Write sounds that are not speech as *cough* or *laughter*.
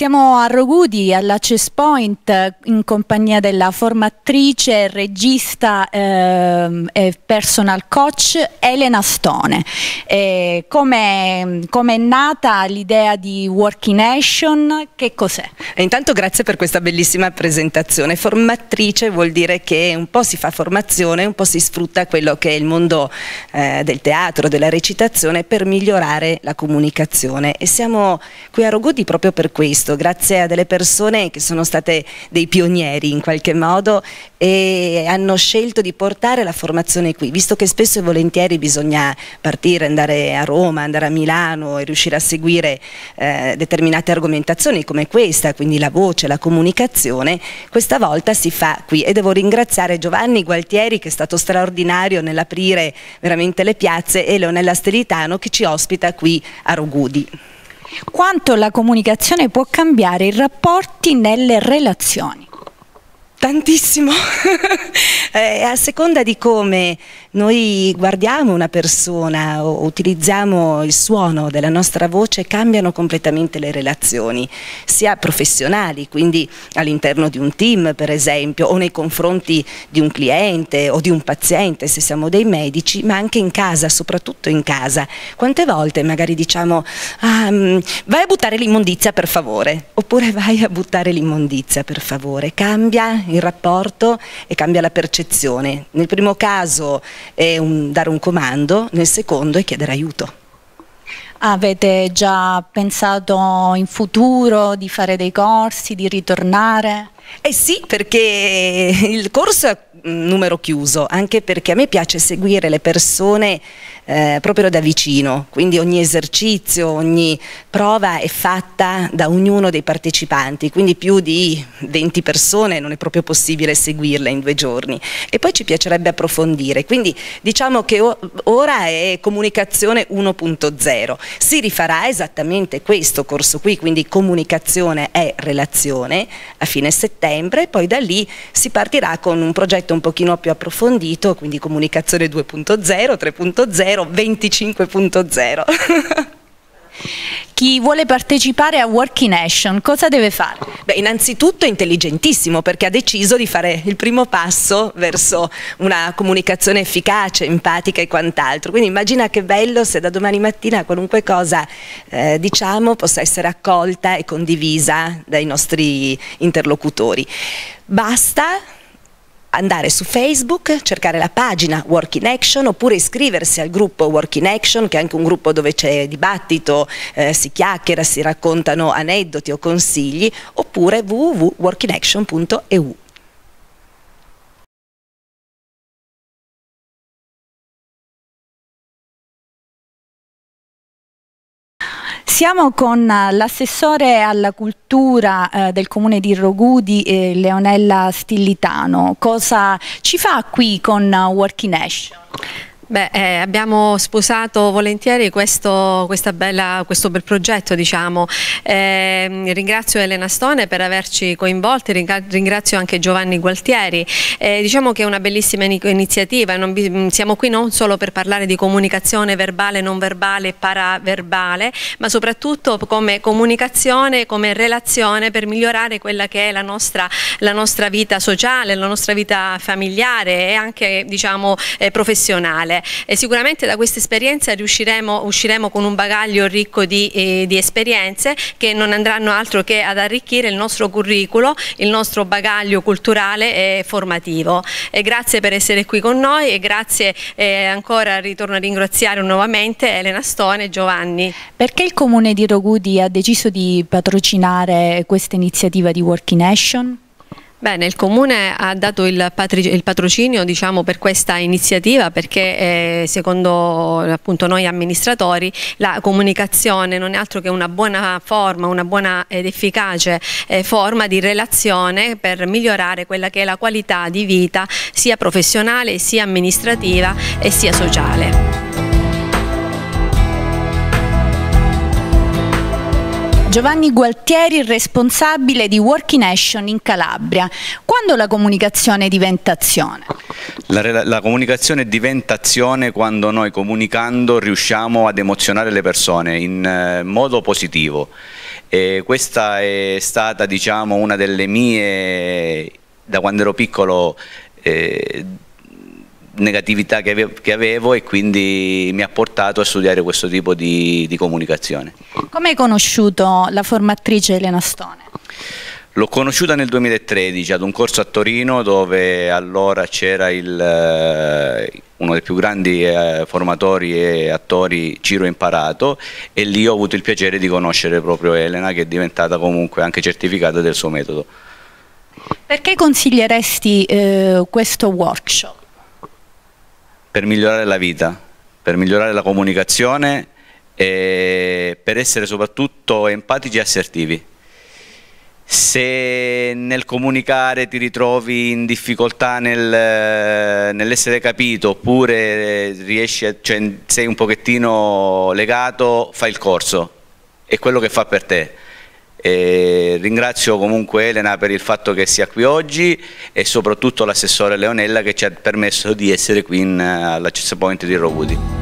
Siamo a Rogudi, all'Access Point, in compagnia della formatrice, regista eh, e personal coach Elena Stone. Come è nata l'idea di Working Nation? Che cos'è? intanto grazie per questa bellissima presentazione. Formatrice vuol dire che un po' si fa formazione, un po' si sfrutta quello che è il mondo eh, del teatro, della recitazione per migliorare la comunicazione e siamo qui a Rogudi proprio per questo questo, grazie a delle persone che sono state dei pionieri in qualche modo e hanno scelto di portare la formazione qui, visto che spesso e volentieri bisogna partire, andare a Roma, andare a Milano e riuscire a seguire eh, determinate argomentazioni come questa, quindi la voce, la comunicazione, questa volta si fa qui e devo ringraziare Giovanni Gualtieri che è stato straordinario nell'aprire veramente le piazze e Leonella Stelitano che ci ospita qui a Rogudi quanto la comunicazione può cambiare i rapporti nelle relazioni. Tantissimo, *laughs* eh, a seconda di come noi guardiamo una persona o utilizziamo il suono della nostra voce, cambiano completamente le relazioni, sia professionali, quindi all'interno di un team per esempio, o nei confronti di un cliente o di un paziente se siamo dei medici, ma anche in casa, soprattutto in casa. Quante volte magari diciamo ah, mm, vai a buttare l'immondizia per favore, oppure vai a buttare l'immondizia per favore, cambia il rapporto e cambia la percezione. Nel primo caso è un, dare un comando, nel secondo è chiedere aiuto. Avete già pensato in futuro di fare dei corsi, di ritornare? Eh sì, perché il corso è numero chiuso, anche perché a me piace seguire le persone eh, proprio da vicino, quindi ogni esercizio, ogni prova è fatta da ognuno dei partecipanti, quindi più di 20 persone non è proprio possibile seguirle in due giorni. E poi ci piacerebbe approfondire, quindi diciamo che ora è comunicazione 1.0, si rifarà esattamente questo corso qui, quindi comunicazione e relazione a fine settembre settembre, poi da lì si partirà con un progetto un pochino più approfondito, quindi comunicazione 2.0, 3.0, 25.0 chi vuole partecipare a Working Action cosa deve fare? Beh, innanzitutto è intelligentissimo perché ha deciso di fare il primo passo verso una comunicazione efficace, empatica e quant'altro. Quindi immagina che bello se da domani mattina qualunque cosa eh, diciamo possa essere accolta e condivisa dai nostri interlocutori. Basta andare su Facebook, cercare la pagina Work in Action oppure iscriversi al gruppo Work in Action che è anche un gruppo dove c'è dibattito, eh, si chiacchiera, si raccontano aneddoti o consigli oppure www.workinaction.eu. Siamo con eh, l'assessore alla cultura eh, del comune di Rogudi, eh, Leonella Stillitano. Cosa ci fa qui con eh, Working Ash? Beh, eh, abbiamo sposato volentieri questo, bella, questo bel progetto, diciamo. eh, ringrazio Elena Stone per averci coinvolti, ringrazio anche Giovanni Gualtieri. Eh, diciamo che è una bellissima iniziativa, non, mm, siamo qui non solo per parlare di comunicazione verbale, non verbale e paraverbale, ma soprattutto come comunicazione, come relazione per migliorare quella che è la nostra, la nostra vita sociale, la nostra vita familiare e anche diciamo, eh, professionale dire, sicuramente da questa esperienza riusciremo, usciremo con un bagaglio ricco di, eh, di, esperienze che non andranno altro che ad arricchire il nostro curriculum, il nostro bagaglio culturale e formativo. E grazie per essere qui con noi e grazie eh, ancora, ritorno a ringraziare nuovamente Elena Stone e Giovanni. Perché il Comune di Rogudi ha deciso di patrocinare questa iniziativa di Working Nation? Bene, il Comune ha dato il, il patrocinio diciamo, per questa iniziativa perché eh, secondo appunto, noi amministratori la comunicazione non è altro che una buona forma, una buona ed efficace eh, forma di relazione per migliorare quella che è la qualità di vita sia professionale sia amministrativa e sia sociale. Giovanni Gualtieri, responsabile di Working Action in Calabria. Quando la comunicazione diventa azione? La, la, comunicazione diventa azione quando noi comunicando riusciamo ad emozionare le persone in eh, modo positivo. E questa è stata diciamo, una delle mie, da quando ero piccolo, eh, negatività che avevo e quindi mi ha portato a studiare questo tipo di, di comunicazione. Come hai conosciuto la formatrice Elena Stone? L'ho conosciuta nel 2013 ad un corso a Torino dove allora c'era eh, uno dei più grandi eh, formatori e attori Ciro Imparato e lì ho avuto il piacere di conoscere proprio Elena che è diventata comunque anche certificata del suo metodo. Perché consiglieresti eh, questo workshop? per migliorare la vita, per migliorare la comunicazione e per essere soprattutto empatici e assertivi. Se nel comunicare ti ritrovi in difficoltà nel, nell'essere capito oppure a, cioè, sei un pochettino legato, fai il corso, è quello che fa per te eh, ringrazio comunque Elena per il fatto che sia qui oggi e soprattutto l'assessore Leonella che ci ha permesso di essere qui in, eh, all'access point di Rovudi.